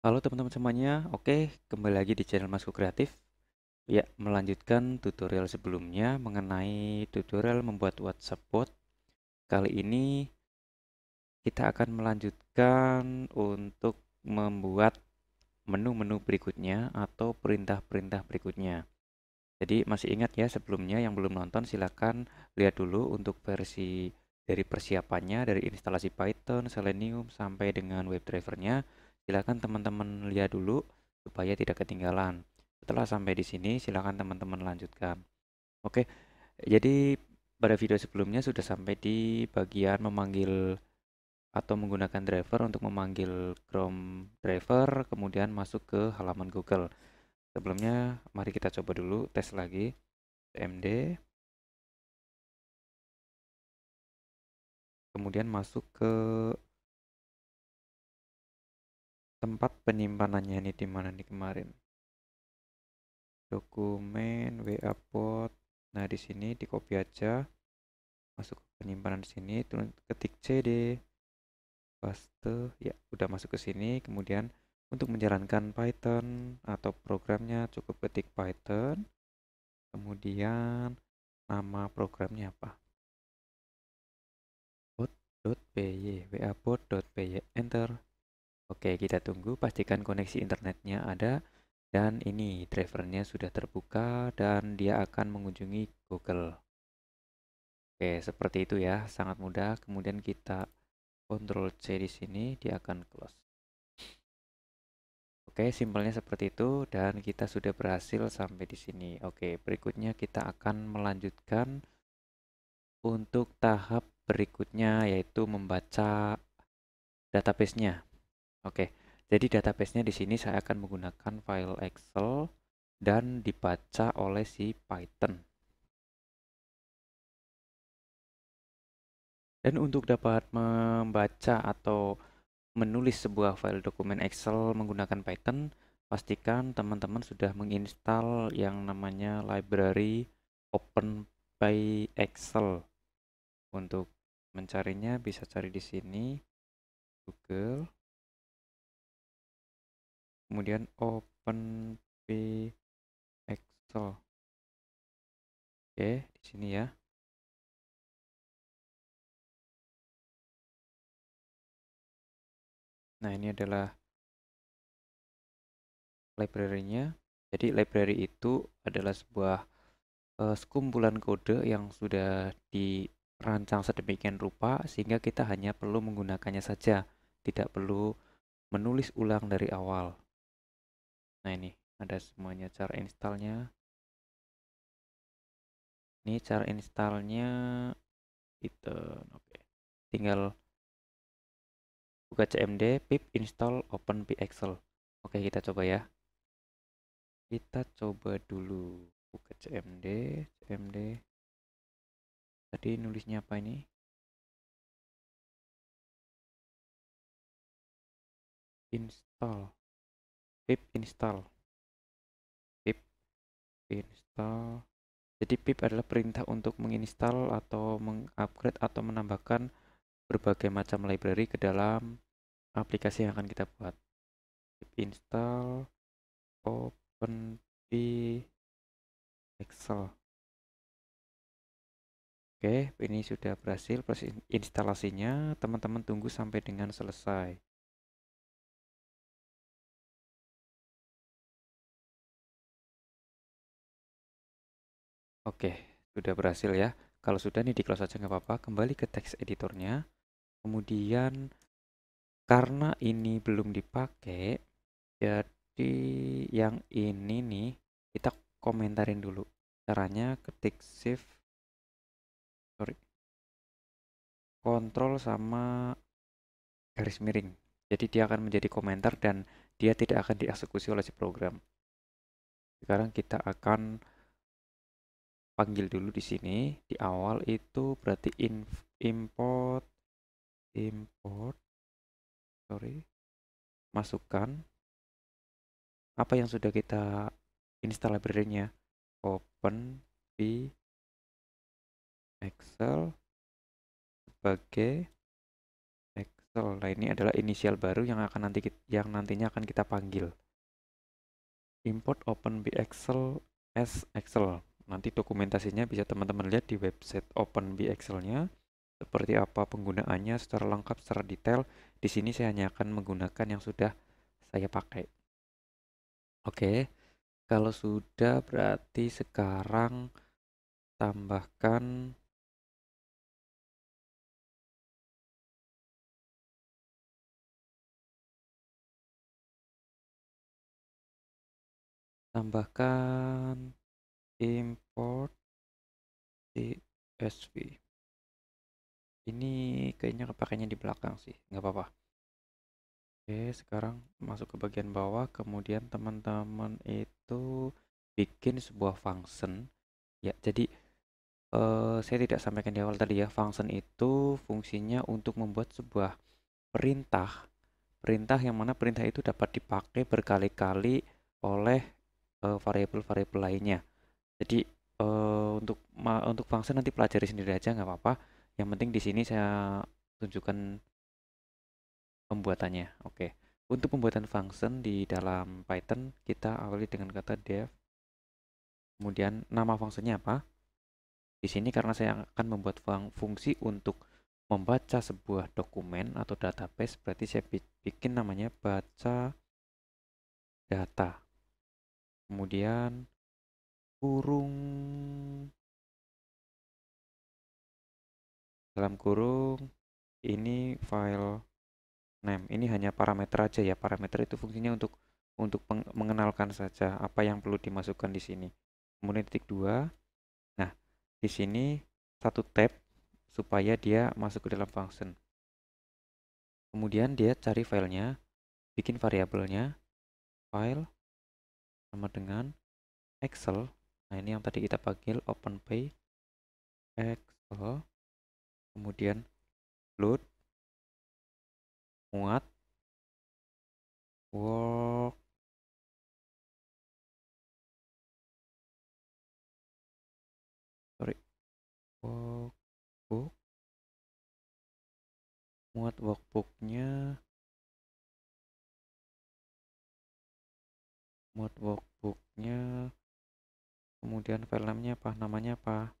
Halo teman-teman semuanya, oke kembali lagi di channel Masku Kreatif Ya, melanjutkan tutorial sebelumnya mengenai tutorial membuat WhatsApp bot Kali ini kita akan melanjutkan untuk membuat menu-menu berikutnya atau perintah-perintah berikutnya Jadi masih ingat ya sebelumnya yang belum nonton silahkan lihat dulu untuk versi dari persiapannya dari instalasi Python, Selenium sampai dengan web drivernya Silakan teman-teman lihat dulu supaya tidak ketinggalan. Setelah sampai di sini, silakan teman-teman lanjutkan. Oke, jadi pada video sebelumnya sudah sampai di bagian memanggil atau menggunakan driver untuk memanggil Chrome driver, kemudian masuk ke halaman Google. Sebelumnya, mari kita coba dulu tes lagi. cmd Kemudian masuk ke tempat penyimpanannya ini di mana nih kemarin dokumen WA port nah di sini di copy aja masuk ke penyimpanan sini turun ketik CD paste ya udah masuk ke sini kemudian untuk menjalankan Python atau programnya cukup ketik Python kemudian nama programnya apa bot.py wa bot.py enter Oke, kita tunggu. Pastikan koneksi internetnya ada. Dan ini drivernya sudah terbuka dan dia akan mengunjungi Google. Oke, seperti itu ya. Sangat mudah. Kemudian kita Ctrl C di sini, dia akan close. Oke, simpelnya seperti itu dan kita sudah berhasil sampai di sini. Oke, berikutnya kita akan melanjutkan untuk tahap berikutnya yaitu membaca database-nya. Oke, jadi database-nya di sini saya akan menggunakan file Excel dan dibaca oleh si Python. Dan untuk dapat membaca atau menulis sebuah file dokumen Excel menggunakan Python, pastikan teman-teman sudah menginstal yang namanya library Open by Excel. Untuk mencarinya bisa cari di sini Google kemudian open p excel oke di sini ya nah ini adalah library-nya jadi library itu adalah sebuah uh, sekumpulan kode yang sudah dirancang sedemikian rupa sehingga kita hanya perlu menggunakannya saja, tidak perlu menulis ulang dari awal nah ini ada semuanya cara installnya ini cara installnya itu oke tinggal buka cmd pip install open pixel oke kita coba ya kita coba dulu buka cmd cmd tadi nulisnya apa ini install pip install pip install jadi pip adalah perintah untuk menginstal atau mengupgrade atau menambahkan berbagai macam library ke dalam aplikasi yang akan kita buat pip install open p Excel. Oke, ini sudah berhasil proses instalasinya. Teman-teman tunggu sampai dengan selesai. Oke, sudah berhasil ya. Kalau sudah nih di close aja nggak apa-apa. Kembali ke text editornya. Kemudian karena ini belum dipakai, jadi yang ini nih kita komentarin dulu. Caranya ketik shift sorry. Kontrol sama garis miring. Jadi dia akan menjadi komentar dan dia tidak akan dieksekusi oleh si program. Sekarang kita akan panggil dulu di sini di awal itu berarti in, import import sorry masukkan apa yang sudah kita install library-nya open v Excel sebagai Excel. Nah, ini adalah inisial baru yang akan nanti yang nantinya akan kita panggil. Import open b Excel as Excel. Nanti dokumentasinya bisa teman-teman lihat di website Open OpenBXL-nya, seperti apa penggunaannya secara lengkap, secara detail. Di sini saya hanya akan menggunakan yang sudah saya pakai. Oke, kalau sudah berarti sekarang tambahkan tambahkan import csv ini kayaknya kepakainya di belakang sih nggak apa-apa oke sekarang masuk ke bagian bawah kemudian teman-teman itu bikin sebuah function ya jadi eh, saya tidak sampaikan di awal tadi ya function itu fungsinya untuk membuat sebuah perintah perintah yang mana perintah itu dapat dipakai berkali-kali oleh eh, variabel-variabel lainnya jadi uh, untuk untuk function nanti pelajari sendiri aja nggak apa-apa. Yang penting di sini saya tunjukkan pembuatannya. Oke. Okay. Untuk pembuatan function di dalam Python kita awali dengan kata dev. Kemudian nama fungsinya apa? Di sini karena saya akan membuat fungsi untuk membaca sebuah dokumen atau database, berarti saya bikin namanya baca data. Kemudian kurung dalam kurung ini file name ini hanya parameter aja ya parameter itu fungsinya untuk untuk mengenalkan saja apa yang perlu dimasukkan di sini kemudian titik dua nah di sini satu tab supaya dia masuk ke dalam function kemudian dia cari filenya bikin variabelnya file sama dengan excel Nah, ini yang tadi kita panggil open OpenPay Excel, kemudian load, muat, work, sorry, workbook, muat workbooknya, muat workbooknya, kemudian file name-nya apa namanya apa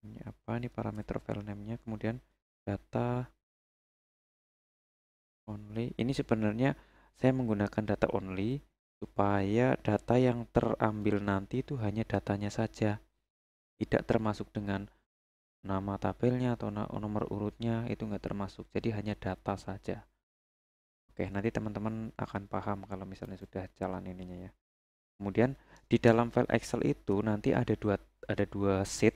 ini apa ini parameter file name-nya kemudian data only ini sebenarnya saya menggunakan data only supaya data yang terambil nanti itu hanya datanya saja tidak termasuk dengan nama tabelnya atau nomor urutnya itu enggak termasuk jadi hanya data saja oke nanti teman-teman akan paham kalau misalnya sudah jalan ininya ya Kemudian di dalam file Excel itu nanti ada dua ada dua sheet.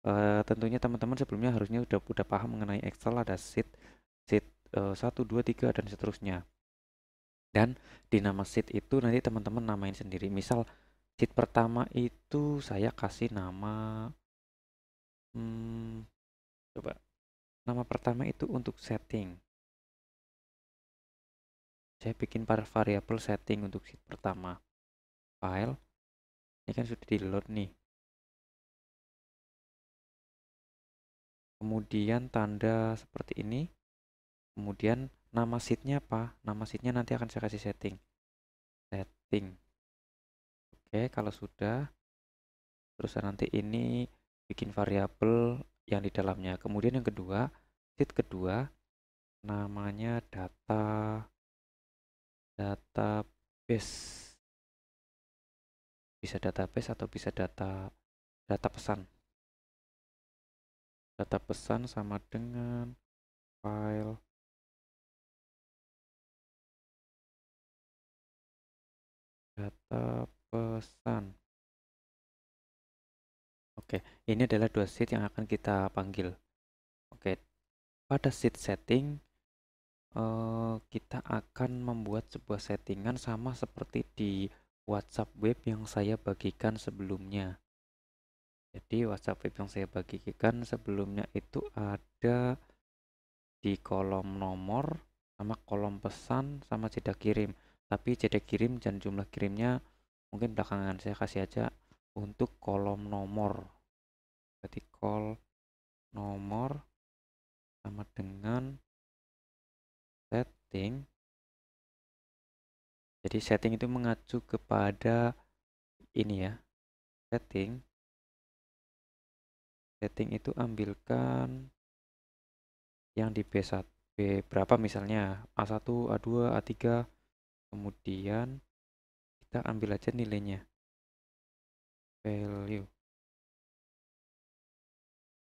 Uh, tentunya teman-teman sebelumnya harusnya udah udah paham mengenai Excel ada sheet sheet eh, satu dua tiga dan seterusnya. Dan di nama sheet itu nanti teman-teman namain sendiri. Misal sheet pertama itu saya kasih nama hmm, coba nama pertama itu untuk setting. Saya bikin variable setting untuk sheet pertama file ini kan sudah di load nih kemudian tanda seperti ini kemudian nama sheetnya apa nama sheetnya nanti akan saya kasih setting setting oke kalau sudah terus nanti ini bikin variabel yang di dalamnya kemudian yang kedua sheet kedua namanya data database bisa database atau bisa data data pesan data pesan sama dengan file data pesan Oke, ini adalah dua sheet yang akan kita panggil. Oke, pada sheet setting eh, kita akan membuat sebuah settingan sama seperti di WhatsApp web yang saya bagikan sebelumnya. Jadi WhatsApp web yang saya bagikan sebelumnya itu ada di kolom nomor sama kolom pesan sama jeda kirim. Tapi jeda kirim dan jumlah kirimnya mungkin belakangan saya kasih aja untuk kolom nomor. Berarti kol nomor sama dengan setting jadi setting itu mengacu kepada ini ya. Setting. Setting itu ambilkan yang di B1 B berapa misalnya A1, A2, A3 kemudian kita ambil aja nilainya value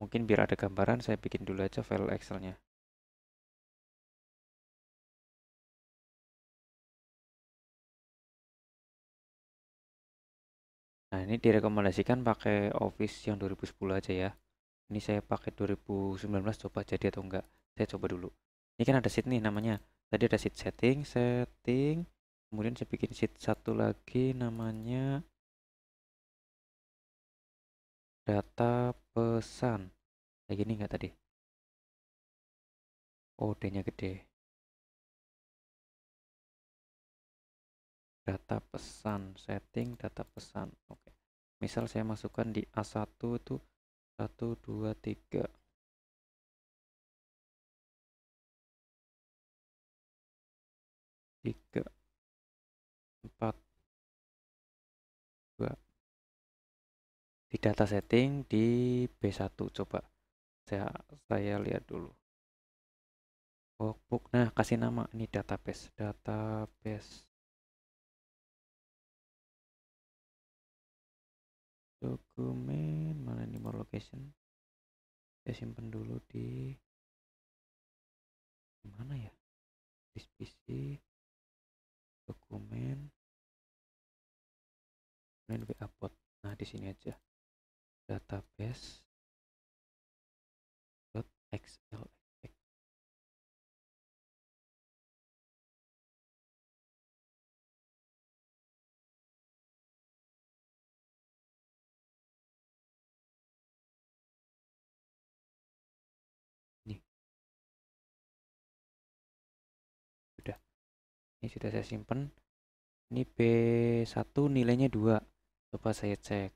mungkin biar ada gambaran saya bikin dulu aja file excelnya Nah, ini direkomendasikan pakai Office yang 2010 aja ya. Ini saya pakai 2019 coba jadi atau enggak. Saya coba dulu. Ini kan ada sheet nih namanya. Tadi ada sheet setting, setting. Kemudian saya bikin sheet satu lagi namanya data pesan. Kayak gini enggak tadi? Oh, D-nya gede. data pesan setting data pesan oke misal saya masukkan di A1 itu 1 2 3 3 4 2 di data setting di B1 coba saya saya lihat dulu workbook nah kasih nama ini database database dokumen mana ini more location saya simpan dulu di mana ya di PC dokumen main WA bot nah di sini aja database xls. ini sudah saya simpan. ini B1 nilainya 2 coba saya cek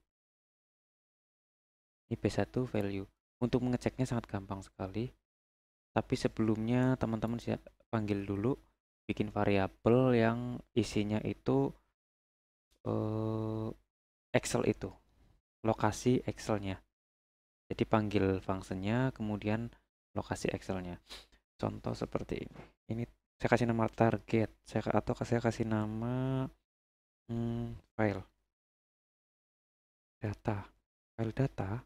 ini B1 value untuk mengeceknya sangat gampang sekali tapi sebelumnya teman-teman panggil dulu bikin variabel yang isinya itu eh, Excel itu lokasi Excelnya jadi panggil fungsinya kemudian lokasi Excelnya contoh seperti ini ini saya kasih nama target saya atau saya kasih nama hmm, file data file data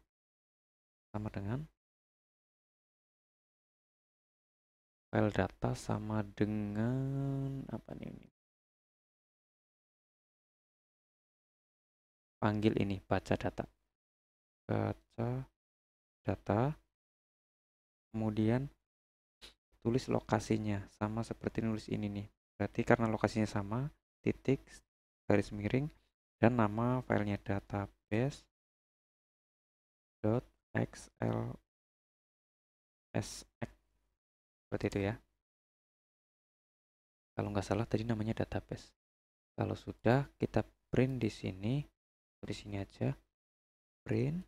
sama dengan file data sama dengan apa nih ini panggil ini baca data baca data kemudian tulis lokasinya sama seperti nulis ini nih berarti karena lokasinya sama titik garis miring dan nama filenya database dot .xlsx seperti itu ya kalau nggak salah tadi namanya database kalau sudah kita print di sini di sini aja print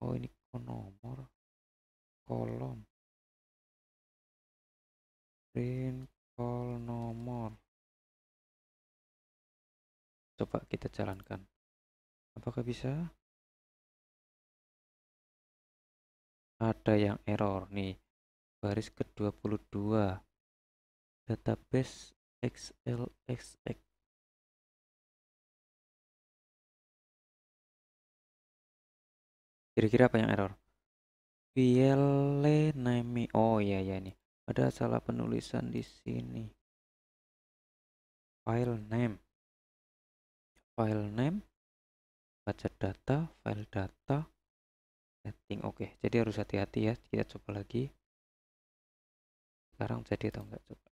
oh ini konom kolom print call nomor coba kita jalankan apakah bisa ada yang error nih baris ke-22 database xlxx kira-kira apa yang error Viele Nemi. Oh ya ya ini. Ada salah penulisan di sini. File name. File name. Budget data, file data, setting. Oke, jadi harus hati-hati ya. Kita coba lagi. Sekarang jadi atau enggak coba.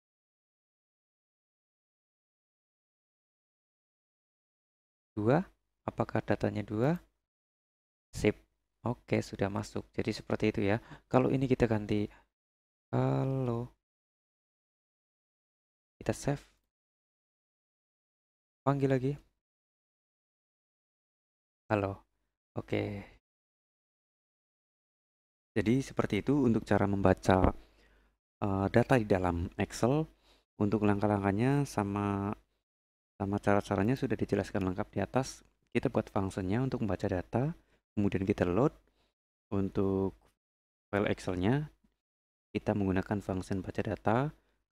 Dua, apakah datanya dua? Sip. Oke, sudah masuk. Jadi seperti itu ya. Kalau ini kita ganti halo. Kita save. Panggil lagi. Halo. Oke. Jadi seperti itu untuk cara membaca uh, data di dalam Excel. Untuk langkah-langkahnya sama sama cara-caranya sudah dijelaskan lengkap di atas. Kita buat fungsinya untuk membaca data kemudian kita load untuk file Excel-nya kita menggunakan function baca data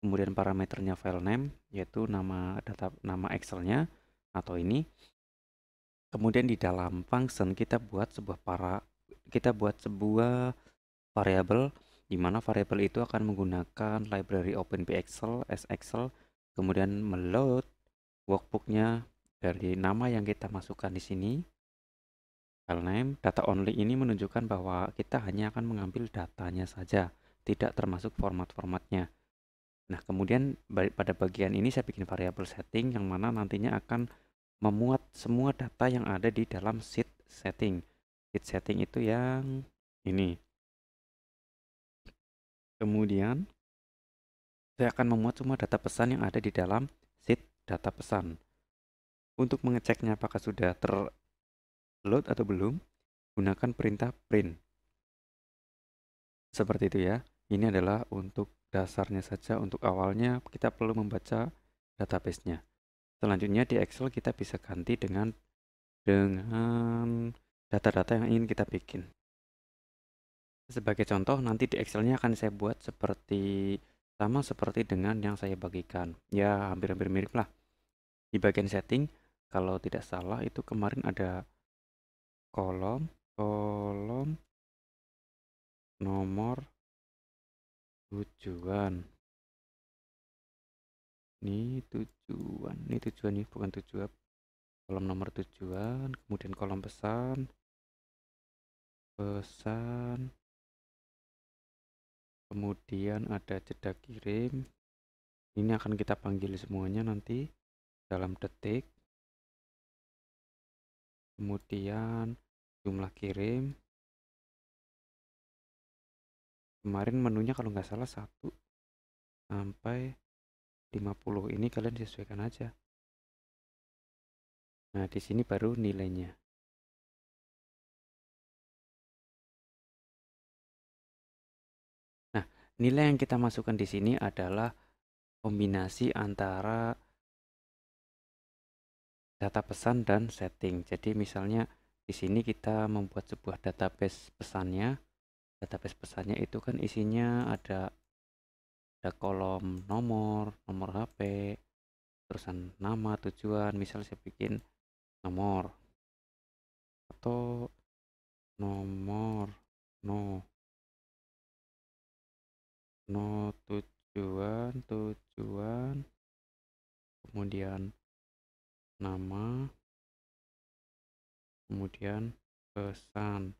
kemudian parameternya file name yaitu nama data nama Excel-nya atau ini kemudian di dalam function kita buat sebuah para kita buat sebuah variabel di mana variabel itu akan menggunakan library OpenPXL as Excel kemudian meload workbooknya dari nama yang kita masukkan di sini File data only ini menunjukkan bahwa kita hanya akan mengambil datanya saja, tidak termasuk format-formatnya. Nah, kemudian pada bagian ini saya bikin variable setting yang mana nantinya akan memuat semua data yang ada di dalam sheet setting. Sheet setting itu yang ini. Kemudian saya akan memuat semua data pesan yang ada di dalam sheet data pesan. Untuk mengeceknya apakah sudah ter load atau belum, gunakan perintah print. Seperti itu ya. Ini adalah untuk dasarnya saja, untuk awalnya kita perlu membaca database-nya. Selanjutnya di Excel kita bisa ganti dengan dengan data-data yang ingin kita bikin. Sebagai contoh, nanti di Excel-nya akan saya buat seperti sama seperti dengan yang saya bagikan. Ya, hampir-hampir mirip lah. Di bagian setting, kalau tidak salah itu kemarin ada kolom kolom nomor tujuan ini tujuan ini tujuan ini bukan tujuan kolom nomor tujuan kemudian kolom pesan pesan kemudian ada jeda kirim ini akan kita panggil semuanya nanti dalam detik kemudian jumlah kirim kemarin menunya kalau nggak salah 1 sampai 50 ini kalian sesuaikan aja nah di sini baru nilainya nah nilai yang kita masukkan di sini adalah kombinasi antara data pesan dan setting. Jadi misalnya di sini kita membuat sebuah database pesannya. Database pesannya itu kan isinya ada ada kolom nomor, nomor HP, terusan nama, tujuan. Misal saya bikin nomor atau nomor no no tujuan tujuan kemudian nama kemudian pesan.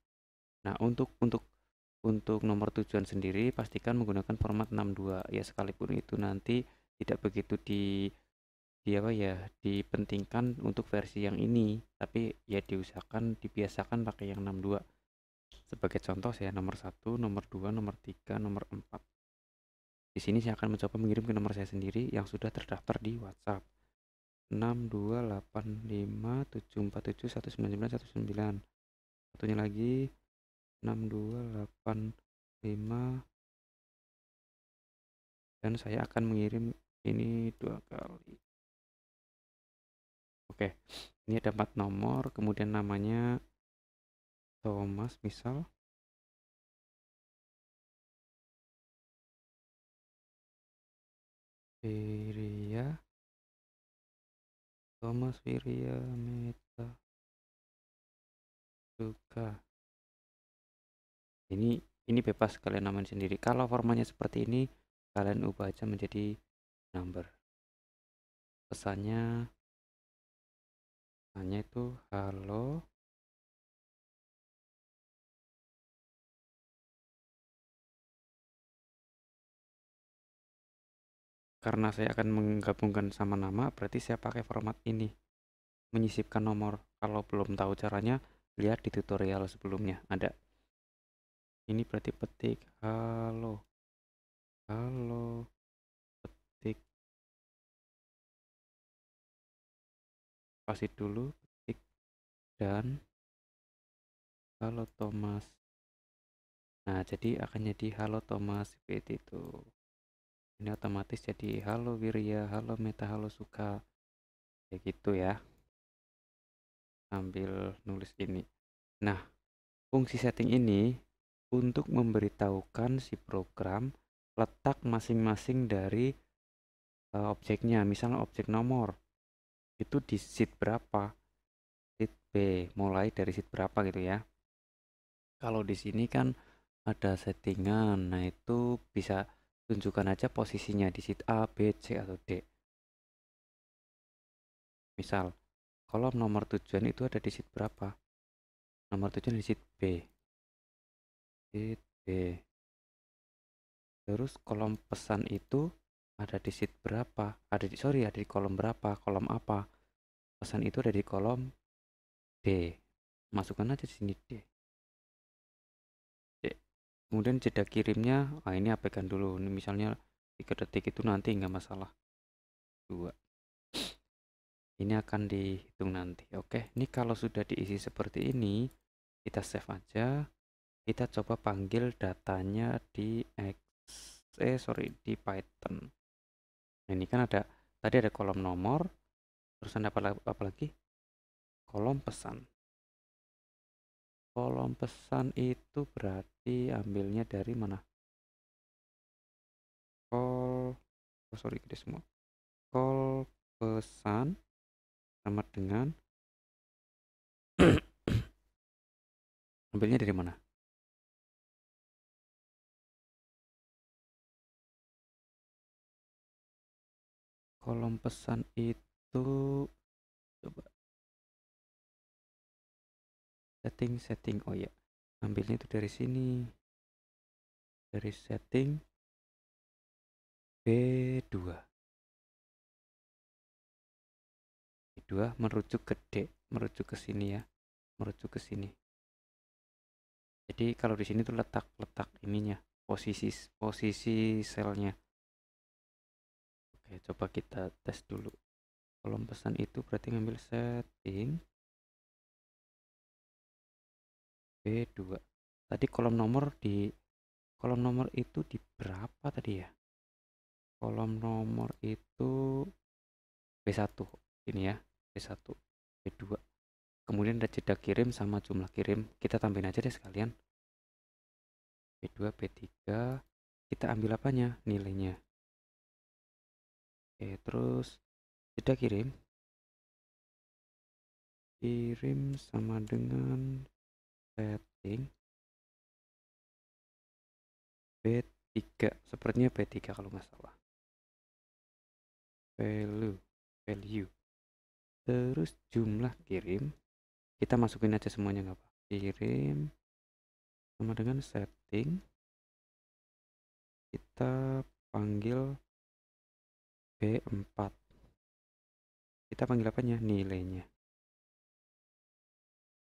Nah, untuk untuk untuk nomor tujuan sendiri pastikan menggunakan format 62 ya sekalipun itu nanti tidak begitu di di apa ya dipentingkan untuk versi yang ini tapi ya diusahakan dibiasakan pakai yang 62 sebagai contoh saya nomor 1 nomor 2 nomor 3 nomor 4 di sini saya akan mencoba mengirim ke nomor saya sendiri yang sudah terdaftar di WhatsApp enam dua delapan lima tujuh empat tujuh satu sembilan sembilan satu sembilan satunya lagi enam dua delapan lima dan saya akan mengirim ini dua kali oke ini ada empat nomor kemudian namanya Thomas misal Iria Thomas Wirya Meta ini ini bebas kalian namain sendiri kalau formatnya seperti ini kalian ubah aja menjadi number pesannya hanya itu halo karena saya akan menggabungkan sama nama berarti saya pakai format ini menyisipkan nomor kalau belum tahu caranya lihat di tutorial sebelumnya ada ini berarti petik halo halo petik pasti dulu petik dan halo Thomas nah jadi akan jadi halo Thomas seperti itu ini otomatis jadi halo Wirya halo Meta halo Suka kayak gitu ya sambil nulis ini nah fungsi setting ini untuk memberitahukan si program letak masing-masing dari uh, objeknya misalnya objek nomor itu di sheet berapa sheet B mulai dari sheet berapa gitu ya kalau di sini kan ada settingan nah itu bisa tunjukkan aja posisinya di sheet A, B, C, atau D. Misal, kolom nomor tujuan itu ada di sheet berapa? Nomor tujuan di sheet B. Sheet B. Terus kolom pesan itu ada di sheet berapa? Ada di sorry, ada di kolom berapa? Kolom apa? Pesan itu ada di kolom D. Masukkan aja di sini D kemudian jeda kirimnya ah ini abaikan dulu ini misalnya tiga detik itu nanti nggak masalah dua ini akan dihitung nanti oke ini kalau sudah diisi seperti ini kita save aja kita coba panggil datanya di X eh sorry di Python nah, ini kan ada tadi ada kolom nomor terus ada apa, apa lagi kolom pesan kolom pesan itu berarti ambilnya dari mana kol, oh sorry gede semua kol pesan sama dengan ambilnya dari mana kolom pesan itu coba setting setting oh ya ambilnya itu dari sini dari setting B2 B2 merujuk ke D merujuk ke sini ya merujuk ke sini jadi kalau di sini tuh letak letak ininya posisi posisi selnya oke coba kita tes dulu kolom pesan itu berarti ngambil setting B2 tadi kolom nomor di kolom nomor itu di berapa tadi ya kolom nomor itu B1 ini ya B1 B2 kemudian ada jeda kirim sama jumlah kirim kita tambahin aja deh sekalian B2 B3 kita ambil apanya nilainya Oke, terus jeda kirim kirim sama dengan Setting. B3. Sepertinya B3 kalau nggak salah. Value. Value. Terus jumlah kirim. Kita masukin aja semuanya nggak apa. Kirim. Sama dengan setting. Kita panggil B4 kita panggil apanya nilainya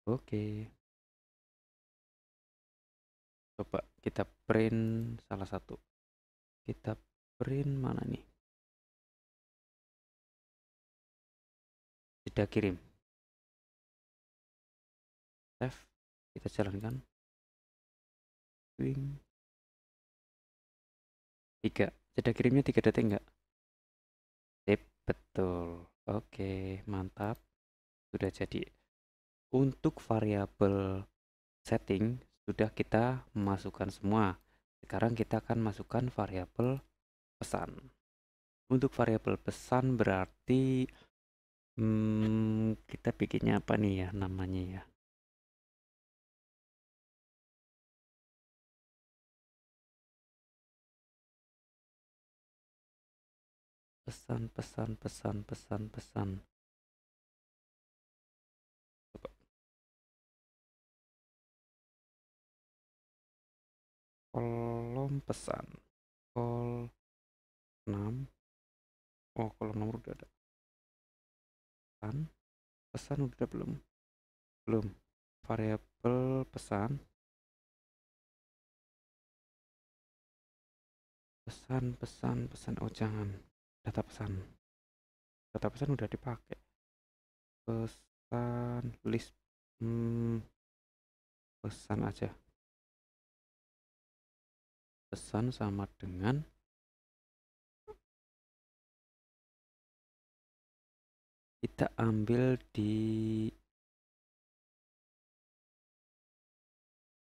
oke okay coba kita print salah satu kita print mana nih kita kirim save kita jalankan wing tiga jeda kirimnya tiga detik enggak sip betul oke mantap sudah jadi untuk variabel setting sudah kita memasukkan semua. Sekarang kita akan masukkan variabel pesan. Untuk variabel pesan berarti hmm, kita bikinnya apa nih ya namanya ya? pesan pesan pesan pesan pesan kolom pesan kol 6 oh kolom nomor udah ada pesan pesan udah belum belum variable pesan pesan pesan pesan oh jangan data pesan data pesan udah dipakai pesan list hmm, pesan aja pesan sama dengan kita ambil di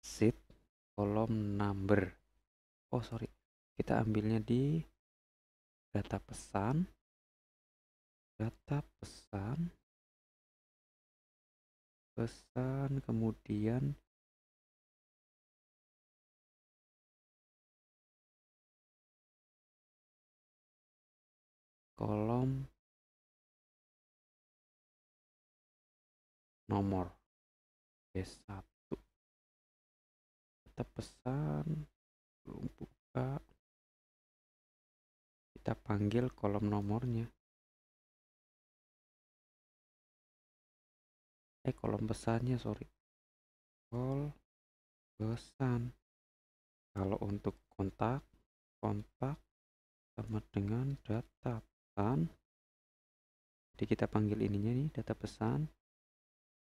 sheet kolom number oh sorry kita ambilnya di data pesan data pesan pesan kemudian kolom nomor B1 kita pesan belum buka kita panggil kolom nomornya eh kolom pesannya sorry kol pesan kalau untuk kontak kontak sama dengan data pesan jadi kita panggil ininya nih data pesan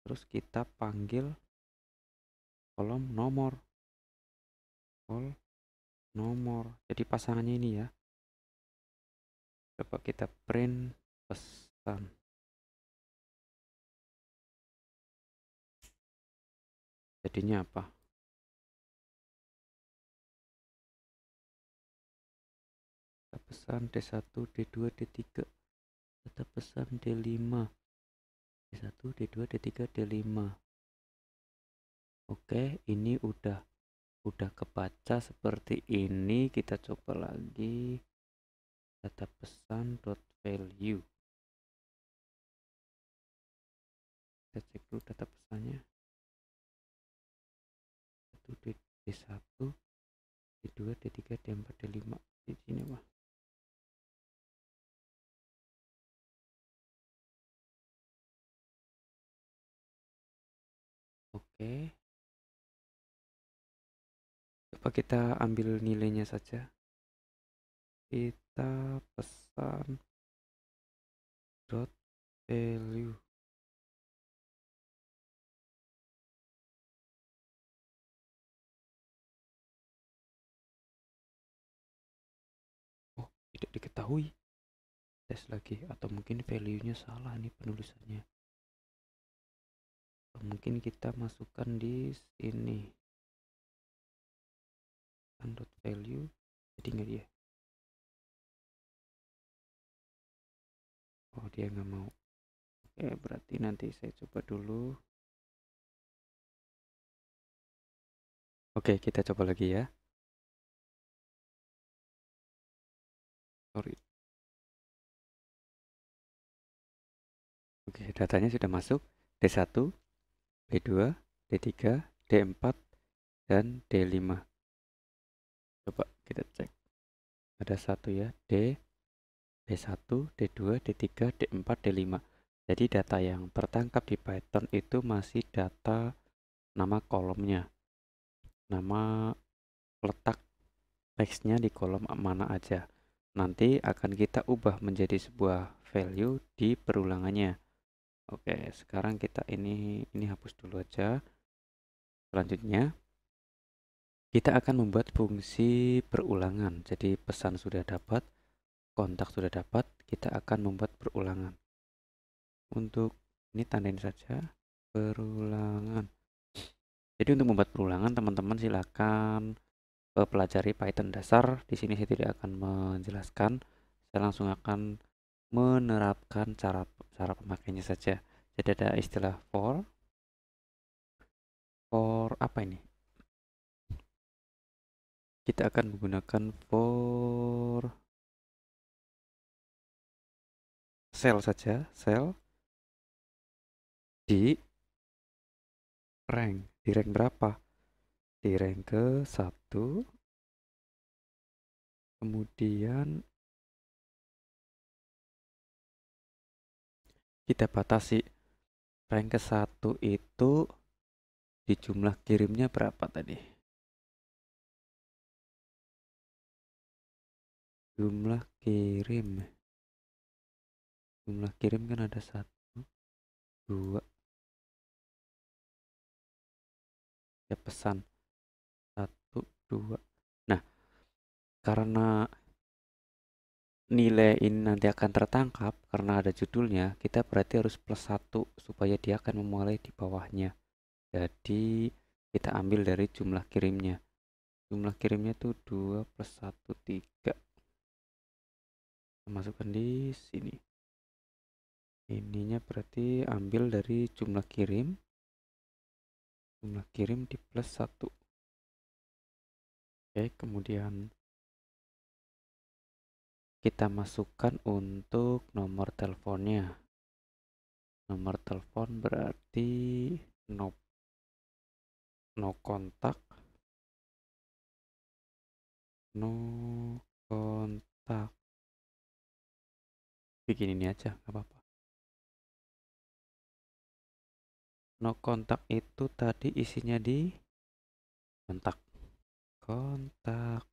terus kita panggil kolom nomor kol nomor jadi pasangannya ini ya coba kita print pesan jadinya apa pesan D1, D2, D3 tetap pesan D5 D1, D2, D3, D5 oke ini udah udah kebaca seperti ini kita coba lagi data pesan dot value kita cek dulu data pesannya D1 D2 D3 D4 D5 di sini mah coba kita ambil nilainya saja kita pesan dot value oh tidak diketahui tes lagi atau mungkin value nya salah nih penulisannya mungkin kita masukkan di sini dot value jadi nggak dia oh dia nggak mau oke berarti nanti saya coba dulu oke kita coba lagi ya sorry oke datanya sudah masuk D1 D2, D3, D4, dan D5. Coba kita cek. Ada satu ya, D, D1, D2, D3, D4, D5. Jadi data yang tertangkap di Python itu masih data nama kolomnya. Nama letak teksnya di kolom mana aja. Nanti akan kita ubah menjadi sebuah value di perulangannya. Oke, sekarang kita ini ini hapus dulu aja. Selanjutnya kita akan membuat fungsi perulangan. Jadi pesan sudah dapat, kontak sudah dapat, kita akan membuat perulangan. Untuk ini tandain saja perulangan. Jadi untuk membuat perulangan, teman-teman silakan eh, pelajari Python dasar. Di sini saya tidak akan menjelaskan. Saya langsung akan menerapkan cara cara pemakainya saja jadi ada istilah for for apa ini kita akan menggunakan for sel saja sel di rank di rank berapa di rank ke satu kemudian kita batasi rank ke satu itu di jumlah kirimnya berapa tadi jumlah kirim jumlah kirim kan ada satu dua ya pesan satu dua nah karena nilai ini nanti akan tertangkap karena ada judulnya kita berarti harus plus satu supaya dia akan memulai di bawahnya jadi kita ambil dari jumlah kirimnya jumlah kirimnya tuh 2 plus 1 3 masukkan di sini ininya berarti ambil dari jumlah kirim jumlah kirim di plus 1 oke kemudian kita masukkan untuk nomor teleponnya nomor telepon berarti no no kontak no kontak bikin ini aja nggak apa-apa no kontak itu tadi isinya di kontak kontak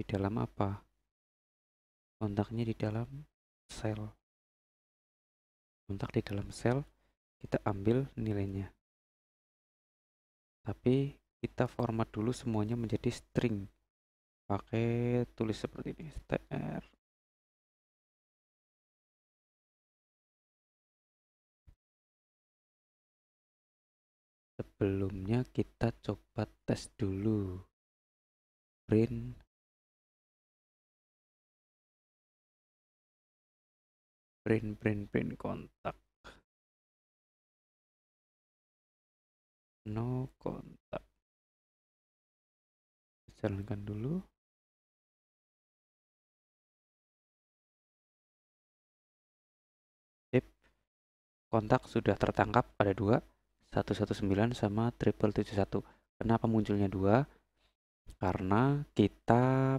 di dalam apa kontaknya di dalam sel kontak di dalam sel kita ambil nilainya tapi kita format dulu semuanya menjadi string pakai tulis seperti ini str sebelumnya kita coba tes dulu print print print print kontak no kontak jalankan dulu Sip. kontak sudah tertangkap ada dua satu 119 sama triple tujuh satu. kenapa munculnya dua karena kita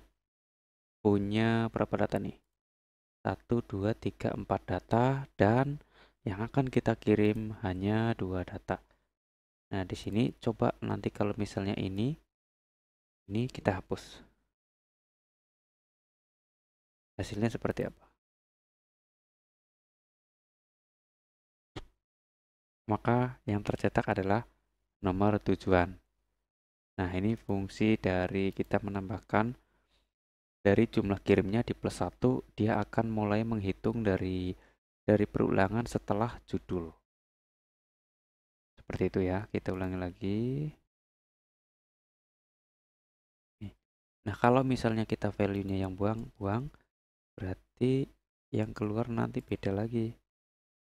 punya berapa data nih 1, 2, 3, 4 data dan yang akan kita kirim hanya dua data. Nah, di sini coba nanti kalau misalnya ini ini kita hapus. Hasilnya seperti apa? Maka yang tercetak adalah nomor tujuan. Nah, ini fungsi dari kita menambahkan dari jumlah kirimnya di plus 1 dia akan mulai menghitung dari dari perulangan setelah judul seperti itu ya kita ulangi lagi nah kalau misalnya kita value nya yang buang buang berarti yang keluar nanti beda lagi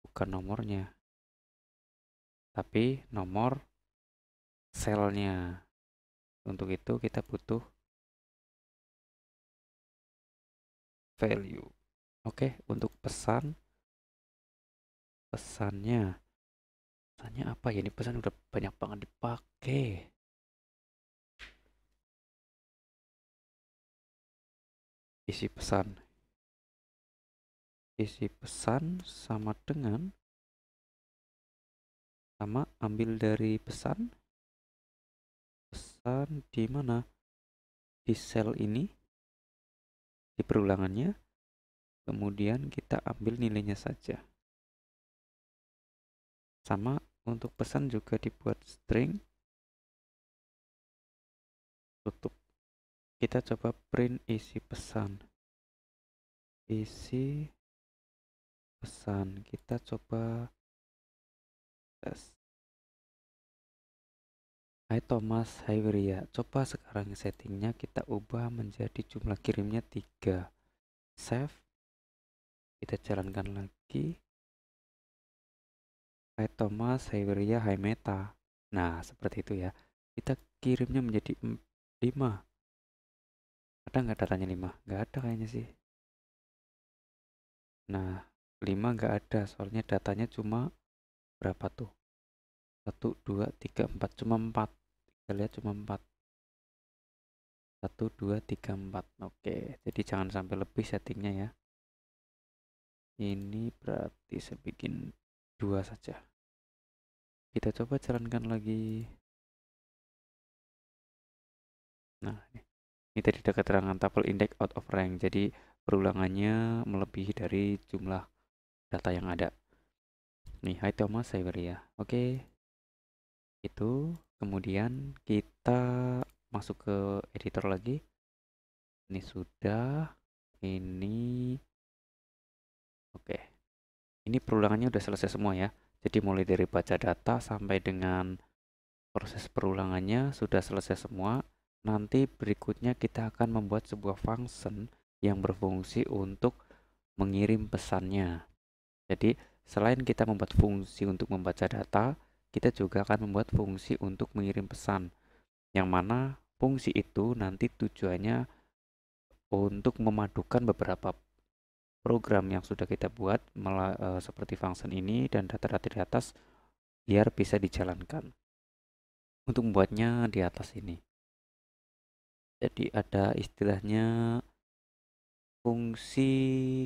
bukan nomornya tapi nomor selnya untuk itu kita butuh value. Oke, untuk pesan pesannya pesannya apa ya? Ini pesan udah banyak banget dipakai. Isi pesan. Isi pesan sama dengan sama ambil dari pesan pesan di mana di sel ini di perulangannya kemudian kita ambil nilainya saja sama untuk pesan juga dibuat string tutup kita coba print isi pesan isi pesan kita coba tes Hai Thomas, hai Wiria. Coba sekarang settingnya kita ubah menjadi jumlah kirimnya 3. Save. Kita jalankan lagi. Hai Thomas, hai Wiria, hai Meta. Nah, seperti itu ya. Kita kirimnya menjadi 5. Ada nggak datanya 5? Nggak ada kayaknya sih. Nah, 5 nggak ada. Soalnya datanya cuma berapa tuh? 1, 2, 3, 4. Cuma 4 kita lihat cuma 4 1 2 3 4 oke jadi jangan sampai lebih settingnya ya ini berarti saya bikin dua saja kita coba jalankan lagi nah ini, ini tadi ada keterangan tuple index out of rank jadi perulangannya melebihi dari jumlah data yang ada nih hai saya beri ya oke itu kemudian kita masuk ke editor lagi ini sudah ini oke ini perulangannya udah selesai semua ya jadi mulai dari baca data sampai dengan proses perulangannya sudah selesai semua nanti berikutnya kita akan membuat sebuah function yang berfungsi untuk mengirim pesannya jadi selain kita membuat fungsi untuk membaca data kita juga akan membuat fungsi untuk mengirim pesan, yang mana fungsi itu nanti tujuannya untuk memadukan beberapa program yang sudah kita buat eh, seperti function ini dan data-data di atas biar bisa dijalankan untuk membuatnya di atas ini jadi ada istilahnya fungsi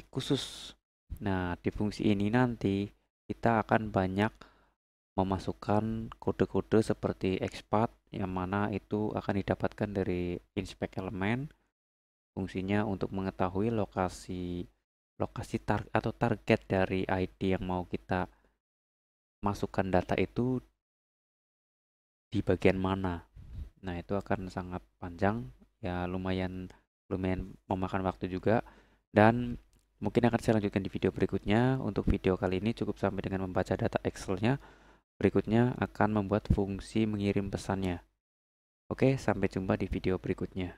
khusus nah di fungsi ini nanti kita akan banyak memasukkan kode-kode seperti expat yang mana itu akan didapatkan dari inspect elemen fungsinya untuk mengetahui lokasi lokasi tar atau target dari ID yang mau kita masukkan data itu di bagian mana nah itu akan sangat panjang ya lumayan lumayan memakan waktu juga dan mungkin akan saya lanjutkan di video berikutnya untuk video kali ini cukup sampai dengan membaca data excelnya nya Berikutnya akan membuat fungsi mengirim pesannya. Oke, sampai jumpa di video berikutnya.